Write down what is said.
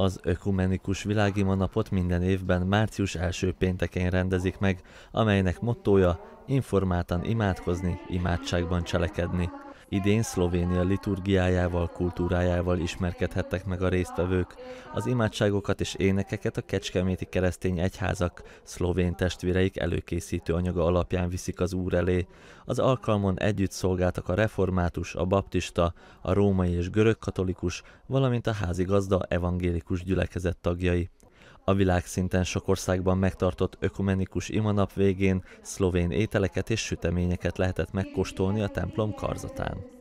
Az Ökumenikus Világi Manapot minden évben március első péntekén rendezik meg, amelynek mottója informáltan imádkozni, imádságban cselekedni. Idén Szlovénia liturgiájával, kultúrájával ismerkedhettek meg a résztvevők. Az imádságokat és énekeket a Kecskeméti Keresztény Egyházak, szlovén testvéreik előkészítő anyaga alapján viszik az Úr elé. Az alkalmon együtt szolgáltak a református, a baptista, a római és görög katolikus, valamint a házigazda evangélikus gyülekezet tagjai. A világszinten sok országban megtartott ökumenikus imanap végén szlovén ételeket és süteményeket lehetett megkóstolni a templom karzatán.